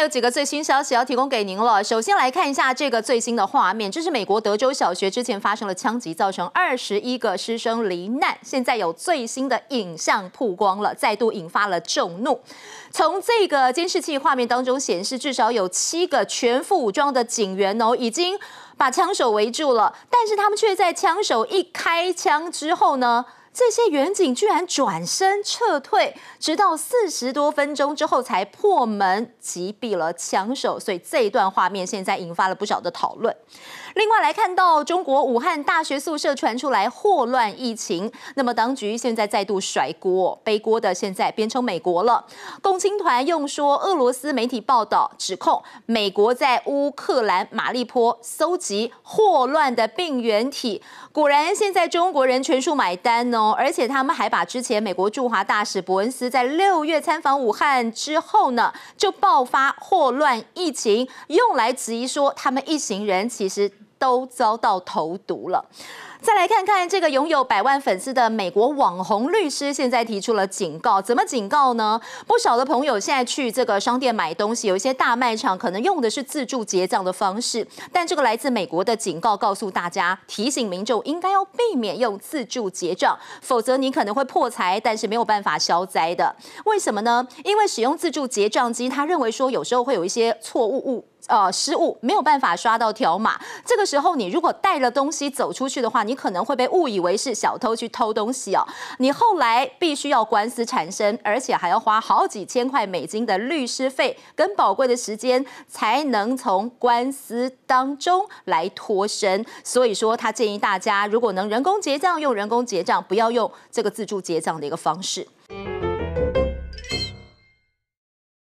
有几个最新消息要提供给您了。首先来看一下这个最新的画面，这是美国德州小学之前发生了枪击，造成二十一个师生罹难。现在有最新的影像曝光了，再度引发了众怒。从这个监视器画面当中显示，至少有七个全副武装的警员哦，已经把枪手围住了。但是他们却在枪手一开枪之后呢？这些援警居然转身撤退，直到四十多分钟之后才破门击毙了枪手，所以这一段画面现在引发了不少的讨论。另外来看到中国武汉大学宿舍传出来霍乱疫情，那么当局现在再度甩锅背锅的，现在变成美国了。共青团用说俄罗斯媒体报道指控美国在乌克兰马利坡搜集霍乱的病原体，果然现在中国人全数买单呢。而且他们还把之前美国驻华大使伯恩斯在六月参访武汉之后呢，就爆发霍乱疫情，用来质疑说他们一行人其实都遭到投毒了。再来看看这个拥有百万粉丝的美国网红律师，现在提出了警告，怎么警告呢？不少的朋友现在去这个商店买东西，有一些大卖场可能用的是自助结账的方式，但这个来自美国的警告告诉大家，提醒民众应该要避免用自助结账，否则你可能会破财，但是没有办法消灾的。为什么呢？因为使用自助结账机，他认为说有时候会有一些错误误呃失误，没有办法刷到条码，这个时候你如果带了东西走出去的话。你可能会被误以为是小偷去偷东西哦，你后来必须要官司产生，而且还要花好几千块美金的律师费跟宝贵的时间，才能从官司当中来脱身。所以说，他建议大家如果能人工结账，用人工结账，不要用这个自助结账的一个方式。